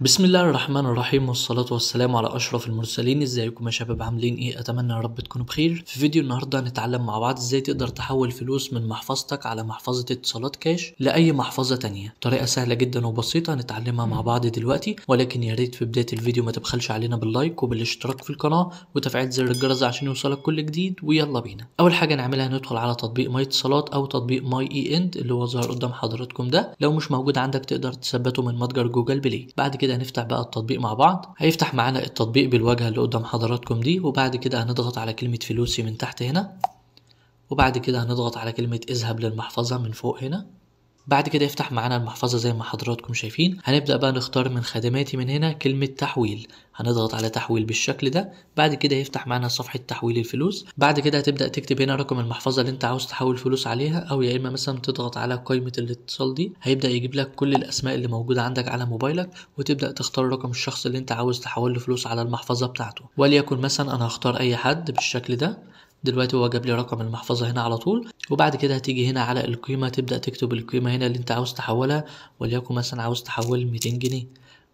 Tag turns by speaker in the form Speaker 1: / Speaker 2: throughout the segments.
Speaker 1: بسم الله الرحمن الرحيم والصلاة والسلام على أشرف المرسلين ازيكم يا شباب عاملين ايه أتمنى يا رب تكونوا بخير في فيديو النهاردة هنتعلم مع بعض ازاي تقدر تحول فلوس من محفظتك على محفظة اتصالات كاش لأي محفظة تانية طريقة سهلة جدا وبسيطة هنتعلمها مع بعض دلوقتي ولكن يا ريت في بداية الفيديو ما تبخلش علينا باللايك وبالاشتراك في القناة وتفعيل زر الجرس عشان يوصلك كل جديد ويلا بينا أول حاجة هنعملها هندخل على تطبيق ماي اتصالات أو تطبيق ماي اي اند اللي هو ظاهر قدام حضراتكم ده لو مش موجود عندك تقدر تثبته من متجر جوجل بلاي بعد كده كده هنفتح بقى التطبيق مع بعض هيفتح معانا التطبيق بالواجهه اللي قدام حضراتكم دي وبعد كده هنضغط على كلمه فلوسي من تحت هنا وبعد كده هنضغط على كلمه اذهب للمحفظه من فوق هنا بعد كده يفتح معانا المحفظة زي ما حضراتكم شايفين هنبدأ بقى نختار من خدماتي من هنا كلمة تحويل هنضغط على تحويل بالشكل ده بعد كده يفتح معانا صفحة تحويل الفلوس بعد كده هتبدأ تكتب هنا رقم المحفظة اللي انت عاوز تحول فلوس عليها او يا اما مثلا تضغط على قائمة الاتصال دي هيبدأ يجيب لك كل الاسماء اللي موجودة عندك على موبايلك وتبدأ تختار رقم الشخص اللي انت عاوز تحول له فلوس على المحفظة بتاعته وليكن مثلا انا هختار اي حد بالشكل ده دلوقتي هو جاب لي رقم المحفظة هنا على طول وبعد كده هتيجي هنا على القيمة تبدأ تكتب القيمة هنا اللي انت عاوز تحولها وليكن مثلا عاوز تحول 200 جنيه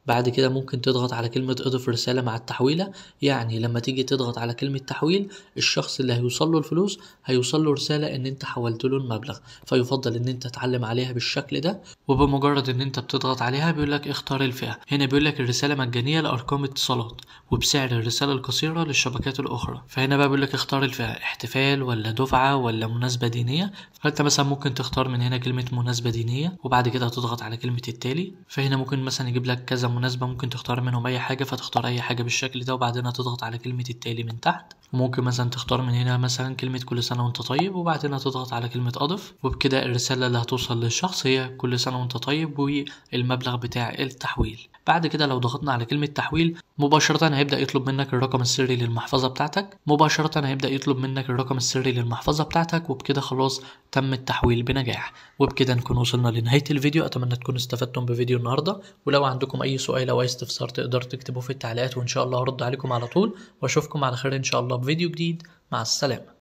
Speaker 1: بعد كده ممكن تضغط على كلمة اضف رسالة مع التحويلة يعني لما تيجي تضغط على كلمة تحويل الشخص اللي هيوصل له الفلوس هيوصل له رسالة ان انت حولت له المبلغ فيفضل ان انت تعلم عليها بالشكل ده وبمجرد ان انت بتضغط عليها بيقول لك اختار الفئة هنا بيقول لك الرسالة مجانية لارقام اتصالات وبسعر الرسالة القصيرة للشبكات الاخرى فهنا بقى بيقول لك اختار الفئة احتفال ولا دفعة ولا مناسبة دينية فانت مثلا ممكن تختار من هنا كلمة مناسبة دينية وبعد كده هتضغط على كلمة التالي فهنا ممكن مثلا يجيب لك كذا مناسبة ممكن تختار منهم أي حاجة فتختار أي حاجة بالشكل ده وبعدين هتضغط على كلمة التالي من تحت ممكن مثلا تختار من هنا مثلا كلمة كل سنة وأنت طيب وبعدين هتضغط على كلمة أضف وبكده الرسالة اللي هتوصل للشخص هي كل سنة وأنت طيب والمبلغ بتاع التحويل بعد كده لو ضغطنا على كلمة تحويل مباشرة هيبدأ يطلب منك الرقم السري للمحفظة بتاعتك مباشرة هيبدأ يطلب منك الرقم السري للمحفظة بتاعتك وبكده خلاص تم التحويل بنجاح وبكده نكون وصلنا لنهاية الفيديو أتمنى تكونوا استفدتم بفيديو النهاردة ولو عندكم أي سؤال أو أي استفسار تقدروا تكتبوه في التعليقات وإن شاء الله هرد عليكم على طول وأشوفكم على خير إن شاء الله بفيديو جديد مع السلامة